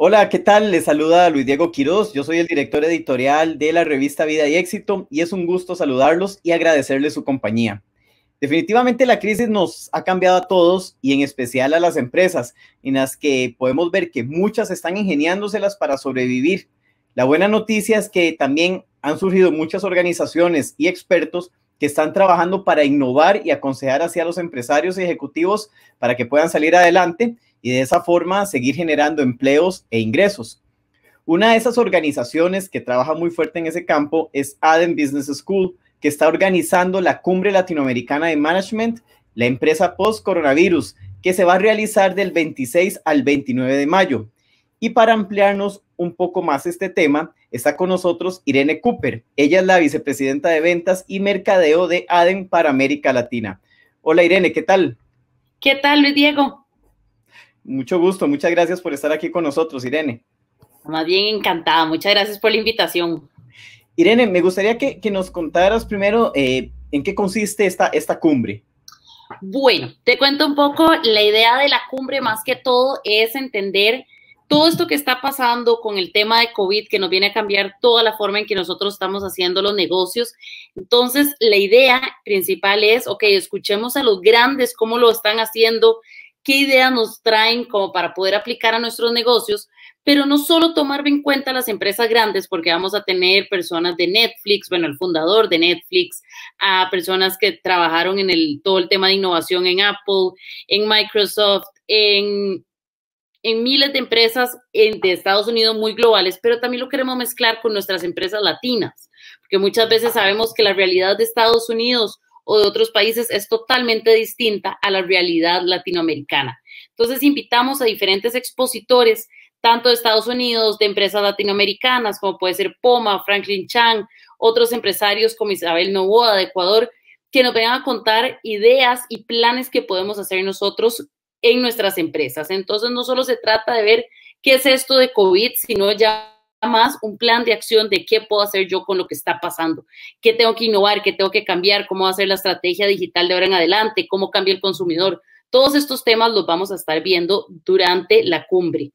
Hola, ¿qué tal? Les saluda Luis Diego Quiroz. Yo soy el director editorial de la revista Vida y Éxito y es un gusto saludarlos y agradecerles su compañía. Definitivamente la crisis nos ha cambiado a todos y en especial a las empresas, en las que podemos ver que muchas están ingeniándoselas para sobrevivir. La buena noticia es que también han surgido muchas organizaciones y expertos que están trabajando para innovar y aconsejar hacia los empresarios y ejecutivos para que puedan salir adelante y de esa forma seguir generando empleos e ingresos. Una de esas organizaciones que trabaja muy fuerte en ese campo es Aden Business School, que está organizando la Cumbre Latinoamericana de Management, la empresa post-coronavirus, que se va a realizar del 26 al 29 de mayo. Y para ampliarnos un poco más este tema, está con nosotros Irene Cooper. Ella es la vicepresidenta de ventas y mercadeo de ADEN para América Latina. Hola Irene, ¿qué tal? ¿Qué tal, Luis Diego? Mucho gusto, muchas gracias por estar aquí con nosotros, Irene. Más bien encantada, muchas gracias por la invitación. Irene, me gustaría que, nos contaras primero eh, en qué consiste esta, esta cumbre. Bueno, te cuento un poco la idea de la cumbre, más que todo es entender todo esto que está pasando con el tema de COVID, que nos viene a cambiar toda la forma en que nosotros estamos haciendo los negocios. Entonces, la idea principal es, ok, escuchemos a los grandes cómo lo están haciendo, qué ideas nos traen como para poder aplicar a nuestros negocios, pero no solo tomar en cuenta las empresas grandes, porque vamos a tener personas de Netflix, bueno, el fundador de Netflix, a personas que trabajaron en el, todo el tema de innovación en Apple, en Microsoft, en, miles de empresas de Estados Unidos muy globales, pero también lo queremos mezclar con nuestras empresas latinas, porque muchas veces sabemos que la realidad de Estados Unidos o de otros países es totalmente distinta a la realidad latinoamericana. Entonces invitamos a diferentes expositores, tanto de Estados Unidos, de empresas latinoamericanas, como puede ser Poma, Franklin Chang, otros empresarios como Isabel Novoa de Ecuador, que nos vengan a contar ideas y planes que podemos hacer nosotros en nuestras empresas. Entonces no solo se trata de ver qué es esto de COVID, sino ya más un plan de acción de qué puedo hacer yo con lo que está pasando, qué tengo que innovar, qué tengo que cambiar, cómo va a ser la estrategia digital de ahora en adelante, cómo cambia el consumidor. Todos estos temas los vamos a estar viendo durante la cumbre.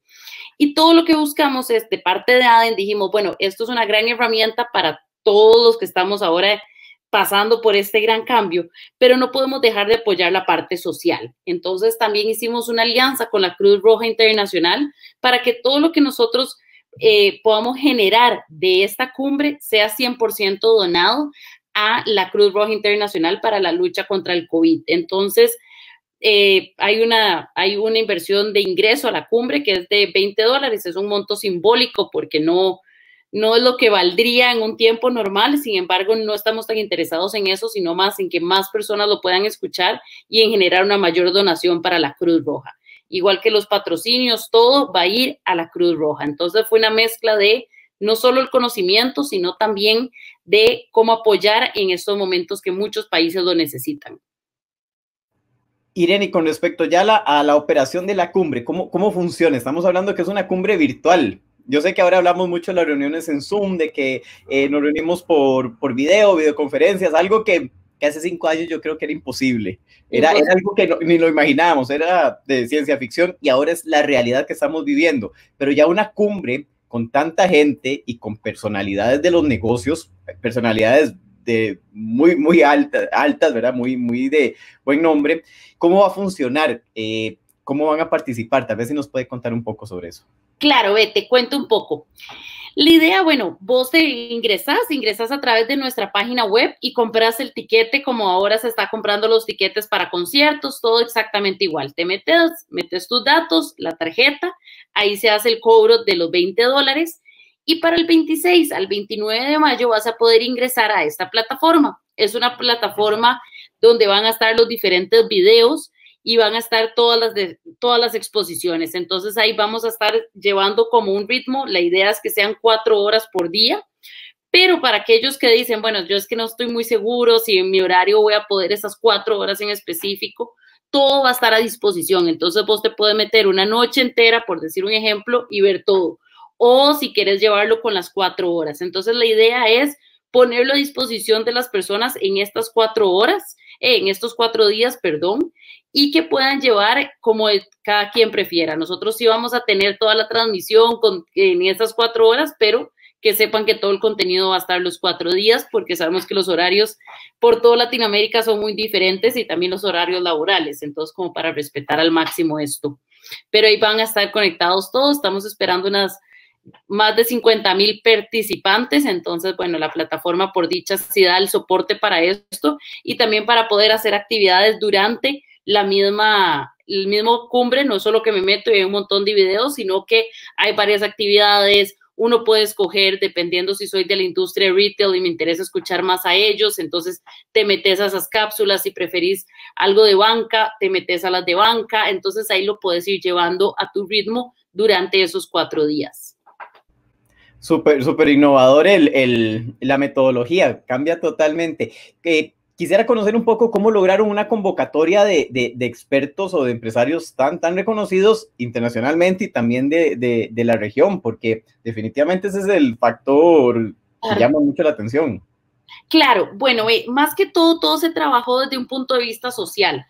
Y todo lo que buscamos es de parte de ADEN, dijimos, bueno, esto es una gran herramienta para todos los que estamos ahora pasando por este gran cambio, pero no podemos dejar de apoyar la parte social. Entonces también hicimos una alianza con la Cruz Roja Internacional para que todo lo que nosotros eh, podamos generar de esta cumbre sea 100% donado a la Cruz Roja Internacional para la lucha contra el COVID. Entonces, eh, hay, una, hay una inversión de ingreso a la cumbre que es de 20 dólares, es un monto simbólico porque no, no es lo que valdría en un tiempo normal, sin embargo, no estamos tan interesados en eso, sino más en que más personas lo puedan escuchar y en generar una mayor donación para la Cruz Roja igual que los patrocinios, todo va a ir a la Cruz Roja. Entonces fue una mezcla de no solo el conocimiento, sino también de cómo apoyar en estos momentos que muchos países lo necesitan. Irene, con respecto ya a la, operación de la cumbre, ¿cómo, ¿cómo funciona? Estamos hablando que es una cumbre virtual, yo sé que ahora hablamos mucho de las reuniones en Zoom, de que eh, nos reunimos por, por video, videoconferencias, algo que que hace cinco años yo creo que era imposible. Era, algo que ni lo imaginábamos, era de ciencia ficción y ahora es la realidad que estamos viviendo. Pero ya una cumbre con tanta gente y con personalidades de los negocios, personalidades de muy, muy altas, altas, ¿verdad? Muy, muy de buen nombre. ¿Cómo va a funcionar? Eh, ¿Cómo van a participar? Tal vez si nos puede contar un poco sobre eso. Claro, ve, te cuento un poco. La idea, bueno, vos te ingresas, ingresas a través de nuestra página web y compras el tiquete como ahora se está comprando los tiquetes para conciertos, todo exactamente igual. Te metes, metes tus datos, la tarjeta, ahí se hace el cobro de los 20 dólares y para el 26 al 29 de mayo vas a poder ingresar a esta plataforma. Es una plataforma donde van a estar los diferentes videos y van a estar todas las, todas las exposiciones. Entonces ahí vamos a estar llevando como un ritmo, la idea es que sean cuatro horas por día, pero para aquellos que dicen, bueno, yo es que no estoy muy seguro si en mi horario voy a poder esas cuatro horas en específico, todo va a estar a disposición. Entonces vos te puedes meter una noche entera, por decir un ejemplo, y ver todo. O si quieres llevarlo con las cuatro horas. Entonces la idea es ponerlo a disposición de las personas en estas cuatro horas en estos cuatro días, perdón, y que puedan llevar como cada quien prefiera. Nosotros sí vamos a tener toda la transmisión con, en estas cuatro horas, pero que sepan que todo el contenido va a estar los cuatro días, porque sabemos que los horarios por toda Latinoamérica son muy diferentes y también los horarios laborales, entonces como para respetar al máximo esto. Pero ahí van a estar conectados todos, estamos esperando unas más de 50 mil participantes, entonces, bueno, la plataforma por dicha ciudad da el soporte para esto y también para poder hacer actividades durante la misma, el mismo cumbre, no solo que me meto y un montón de videos, sino que hay varias actividades, uno puede escoger dependiendo si soy de la industria retail y me interesa escuchar más a ellos, entonces te metes a esas cápsulas, si preferís algo de banca, te metes a las de banca, entonces ahí lo puedes ir llevando a tu ritmo durante esos cuatro días. Súper, súper innovador el, la metodología, cambia totalmente. quisiera conocer un poco cómo lograron una convocatoria de, expertos o de empresarios tan, tan reconocidos internacionalmente y también de, la región, porque definitivamente ese es el factor que llama mucho la atención. Claro, bueno, eh, más que todo, todo se trabajó desde un punto de vista social.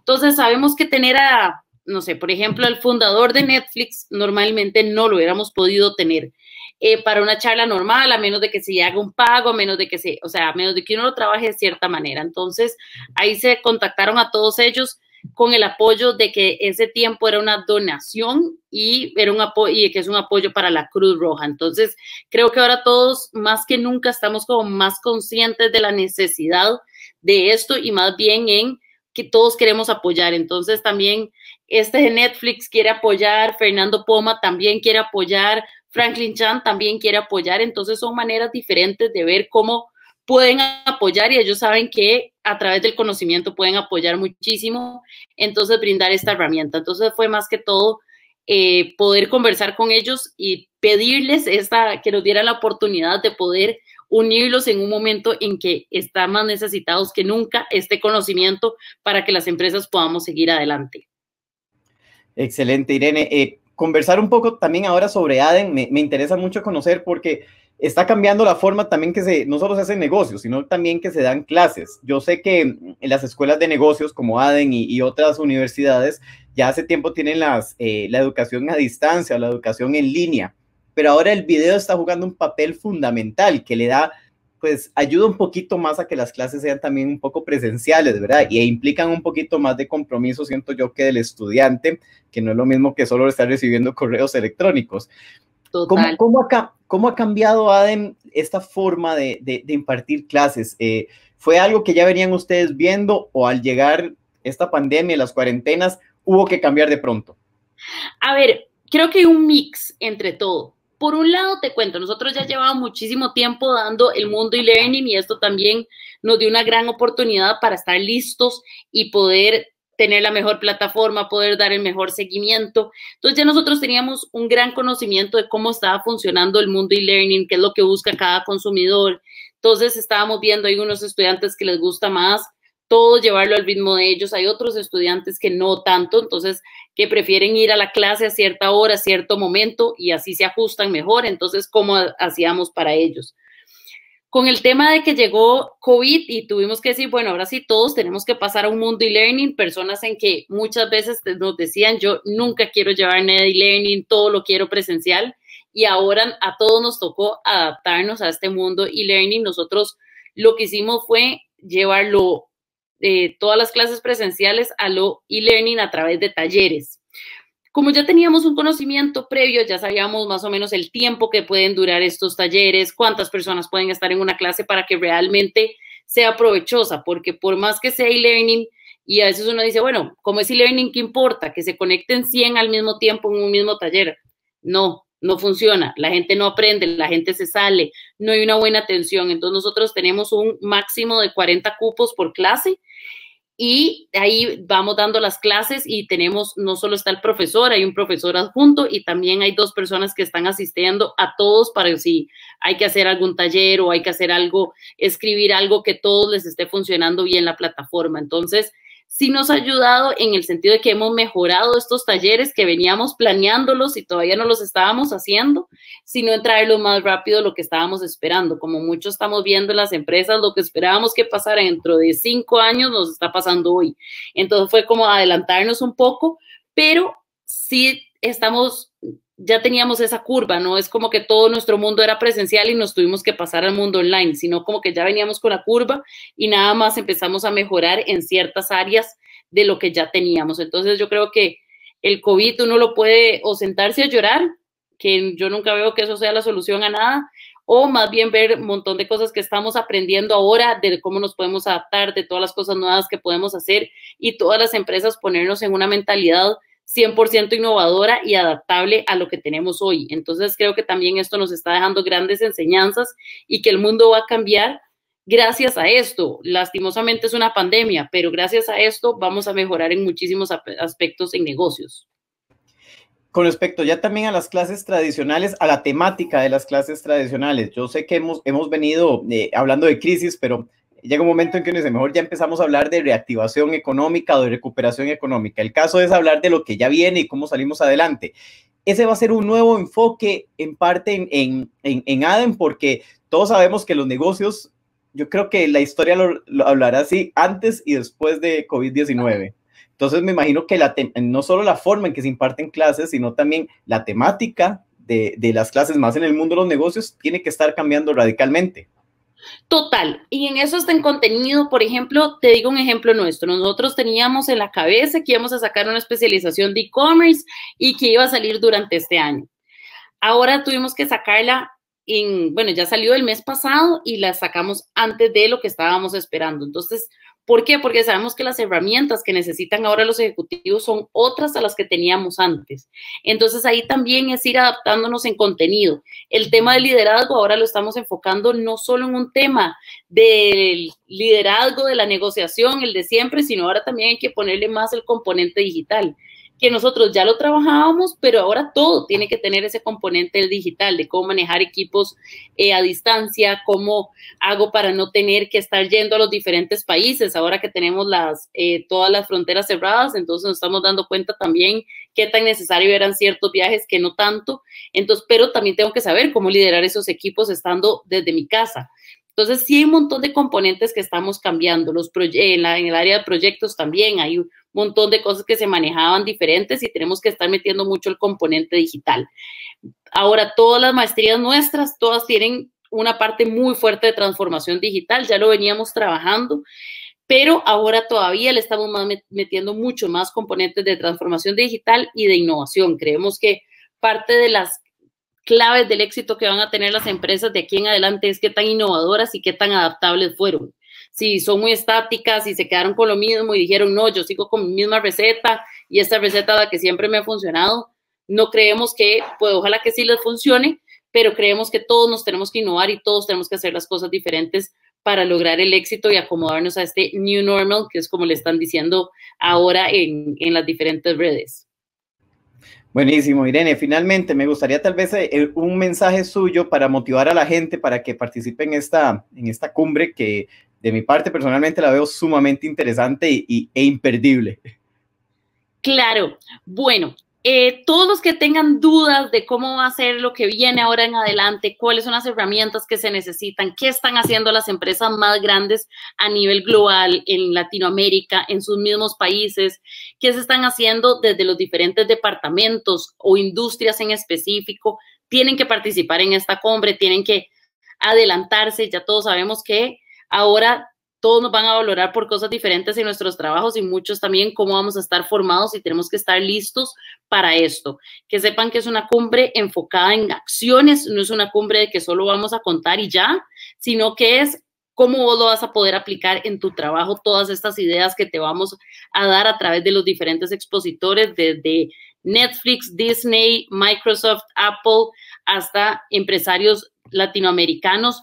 Entonces, sabemos que tener a, no sé, por ejemplo, al fundador de Netflix normalmente no lo hubiéramos podido tener. Eh, para una charla normal, a menos de que se haga un pago, a menos de que se, o sea, a menos de que uno lo trabaje de cierta manera. Entonces, ahí se contactaron a todos ellos con el apoyo de que ese tiempo era una donación y, era un apoyo y que es un apoyo para la Cruz Roja. Entonces, creo que ahora todos más que nunca estamos como más conscientes de la necesidad de esto y más bien en que todos queremos apoyar. Entonces, también este de Netflix quiere apoyar, Fernando Poma también quiere apoyar, Franklin Chan también quiere apoyar, entonces son maneras diferentes de ver cómo pueden apoyar y ellos saben que a través del conocimiento pueden apoyar muchísimo, entonces brindar esta herramienta. Entonces fue más que todo eh, poder conversar con ellos y pedirles esta, que nos diera la oportunidad de poder unirlos en un momento en que están más necesitados que nunca este conocimiento para que las empresas podamos seguir adelante. Excelente, Irene. Eh, conversar un poco también ahora sobre Aden, me, interesa mucho conocer porque está cambiando la forma también que se, no solo se hacen negocios, sino también que se dan clases. Yo sé que en mm, las escuelas de negocios como Aden y, otras universidades ya hace tiempo tienen las, eh, la educación a distancia, la educación en línea, pero ahora el video está jugando un papel fundamental que le da pues ayuda un poquito más a que las clases sean también un poco presenciales, ¿verdad? Y implican un poquito más de compromiso, siento yo, que del estudiante, que no es lo mismo que solo estar recibiendo correos electrónicos. Total. ¿Cómo, ha, cambiado, Adem, esta forma de, impartir clases? Eh, ¿Fue algo que ya venían ustedes viendo o al llegar esta pandemia las cuarentenas hubo que cambiar de pronto? A ver, creo que un mix entre todo por un lado, te cuento, nosotros ya llevamos muchísimo tiempo dando el mundo e learning y esto también nos dio una gran oportunidad para estar listos y poder tener la mejor plataforma, poder dar el mejor seguimiento. Entonces ya nosotros teníamos un gran conocimiento de cómo estaba funcionando el mundo e-learning, qué es lo que busca cada consumidor. Entonces estábamos viendo, ahí unos estudiantes que les gusta más todo llevarlo al ritmo de ellos. Hay otros estudiantes que no tanto, entonces que prefieren ir a la clase a cierta hora, a cierto momento y así se ajustan mejor. Entonces, ¿cómo hacíamos para ellos? Con el tema de que llegó COVID y tuvimos que decir, bueno, ahora sí todos tenemos que pasar a un mundo e-learning, personas en que muchas veces nos decían, yo nunca quiero llevar nada e-learning, todo lo quiero presencial. Y ahora a todos nos tocó adaptarnos a este mundo e-learning. Nosotros lo que hicimos fue llevarlo de eh, todas las clases presenciales a lo e-learning a través de talleres. Como ya teníamos un conocimiento previo, ya sabíamos más o menos el tiempo que pueden durar estos talleres, cuántas personas pueden estar en una clase para que realmente sea provechosa, porque por más que sea e-learning, y a veces uno dice, bueno, como es e-learning, ¿qué importa? Que se conecten 100 al mismo tiempo en un mismo taller. No, no funciona, la gente no aprende, la gente se sale, no hay una buena atención. Entonces nosotros tenemos un máximo de 40 cupos por clase y ahí vamos dando las clases y tenemos, no solo está el profesor, hay un profesor adjunto y también hay dos personas que están asistiendo a todos para si hay que hacer algún taller o hay que hacer algo, escribir algo que todos les esté funcionando bien la plataforma. Entonces, sí nos ha ayudado en el sentido de que hemos mejorado estos talleres que veníamos planeándolos y todavía no los estábamos haciendo, sino en traerlo más rápido lo que estábamos esperando. Como muchos estamos viendo en las empresas, lo que esperábamos que pasara dentro de cinco años nos está pasando hoy. Entonces fue como adelantarnos un poco, pero sí estamos ya teníamos esa curva, no es como que todo nuestro mundo era presencial y nos tuvimos que pasar al mundo online, sino como que ya veníamos con la curva y nada más empezamos a mejorar en ciertas áreas de lo que ya teníamos. Entonces yo creo que el COVID uno lo puede o sentarse a llorar, que yo nunca veo que eso sea la solución a nada, o más bien ver un montón de cosas que estamos aprendiendo ahora, de cómo nos podemos adaptar, de todas las cosas nuevas que podemos hacer y todas las empresas ponernos en una mentalidad 100% innovadora y adaptable a lo que tenemos hoy. Entonces creo que también esto nos está dejando grandes enseñanzas y que el mundo va a cambiar gracias a esto. Lastimosamente es una pandemia, pero gracias a esto vamos a mejorar en muchísimos aspectos en negocios. Con respecto ya también a las clases tradicionales, a la temática de las clases tradicionales, yo sé que hemos, hemos venido eh, hablando de crisis, pero llega un momento en que uno dice, mejor ya empezamos a hablar de reactivación económica o de recuperación económica. El caso es hablar de lo que ya viene y cómo salimos adelante. Ese va a ser un nuevo enfoque en parte en, en, en, ADEM porque todos sabemos que los negocios, yo creo que la historia lo, hablará así antes y después de COVID-19. Entonces me imagino que la no solo la forma en que se imparten clases, sino también la temática de, de las clases más en el mundo de los negocios tiene que estar cambiando radicalmente. Total, y en eso está en contenido, por ejemplo, te digo un ejemplo nuestro, nosotros teníamos en la cabeza que íbamos a sacar una especialización de e-commerce y que iba a salir durante este año. Ahora tuvimos que sacarla en, bueno, ya salió el mes pasado y la sacamos antes de lo que estábamos esperando. Entonces, ¿Por qué? Porque sabemos que las herramientas que necesitan ahora los ejecutivos son otras a las que teníamos antes. Entonces ahí también es ir adaptándonos en contenido. El tema del liderazgo ahora lo estamos enfocando no solo en un tema del liderazgo, de la negociación, el de siempre, sino ahora también hay que ponerle más el componente digital que nosotros ya lo trabajábamos, pero ahora todo tiene que tener ese componente del digital, de cómo manejar equipos eh, a distancia, cómo hago para no tener que estar yendo a los diferentes países, ahora que tenemos las, eh, todas las fronteras cerradas, entonces nos estamos dando cuenta también qué tan necesario eran ciertos viajes, que no tanto, entonces, pero también tengo que saber cómo liderar esos equipos estando desde mi casa. Entonces, sí hay un montón de componentes que estamos cambiando. Los en, en, el área de proyectos también hay montón de cosas que se manejaban diferentes y tenemos que estar metiendo mucho el componente digital. Ahora, todas las maestrías nuestras, todas tienen una parte muy fuerte de transformación digital, ya lo veníamos trabajando, pero ahora todavía le estamos metiendo mucho más componentes de transformación digital y de innovación. Creemos que parte de las claves del éxito que van a tener las empresas de aquí en adelante es qué tan innovadoras y qué tan adaptables fueron si son muy estáticas, y se quedaron con lo mismo y dijeron, no, yo sigo con mi misma receta y esta receta la que siempre me ha funcionado. No creemos que, pues ojalá que sí les funcione, pero creemos que todos nos tenemos que innovar y todos tenemos que hacer las cosas diferentes para lograr el éxito y acomodarnos a este new normal, que es como le están diciendo ahora en, las diferentes redes. Buenísimo, Irene. Finalmente, me gustaría tal vez eh, un mensaje suyo para motivar a la gente para que participe en esta, en esta cumbre que de mi parte personalmente la veo sumamente interesante y, e imperdible. Claro, bueno, eh, todos los que tengan dudas de cómo va a ser lo que viene ahora en adelante, cuáles son las herramientas que se necesitan, qué están haciendo las empresas más grandes a nivel global, en Latinoamérica, en sus mismos países, qué se están haciendo desde los diferentes departamentos o industrias en específico, tienen que participar en esta cumbre, tienen que adelantarse, ya todos sabemos que ahora todos nos van a valorar por cosas diferentes en nuestros trabajos y muchos también cómo vamos a estar formados y tenemos que estar listos para esto. Que sepan que es una cumbre enfocada en acciones, no es una cumbre de que solo vamos a contar y ya, sino que es cómo vos lo vas a poder aplicar en tu trabajo, todas estas ideas que te vamos a dar a través de los diferentes expositores, desde Netflix, Disney, Microsoft, Apple, hasta empresarios latinoamericanos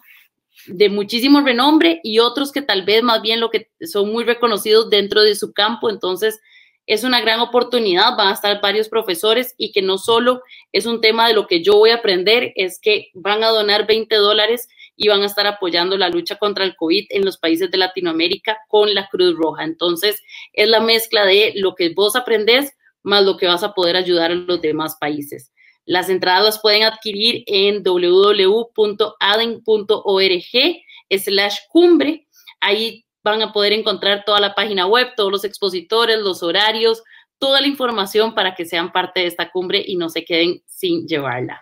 de muchísimo renombre y otros que tal vez más bien lo que son muy reconocidos dentro de su campo. Entonces, es una gran oportunidad, van a estar varios profesores y que no solo es un tema de lo que yo voy a aprender, es que van a donar 20 dólares y van a estar apoyando la lucha contra el COVID en los países de Latinoamérica con la Cruz Roja. Entonces, es la mezcla de lo que vos aprendés más lo que vas a poder ayudar a los demás países. Las entradas las pueden adquirir en www.aden.org slash cumbre. Ahí van a poder encontrar toda la página web, todos los expositores, los horarios, toda la información para que sean parte de esta cumbre y no se queden sin llevarla.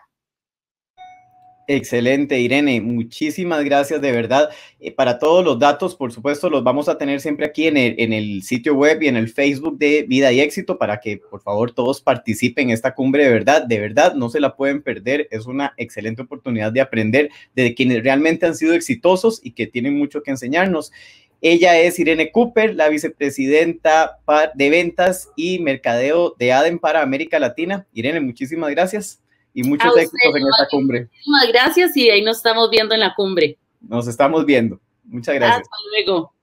Excelente, Irene. Muchísimas gracias de verdad. Eh, para todos los datos, por supuesto, los vamos a tener siempre aquí en el, en el, sitio web y en el Facebook de Vida y Éxito para que por favor todos participen en esta cumbre de verdad. De verdad, no se la pueden perder. Es una excelente oportunidad de aprender de quienes realmente han sido exitosos y que tienen mucho que enseñarnos. Ella es Irene Cooper, la vicepresidenta de ventas y mercadeo de ADEM para América Latina. Irene, muchísimas gracias y muchos éxitos en esta cumbre. Muchísimas gracias y ahí nos estamos viendo en la cumbre. Nos estamos viendo. Muchas gracias. Hasta luego.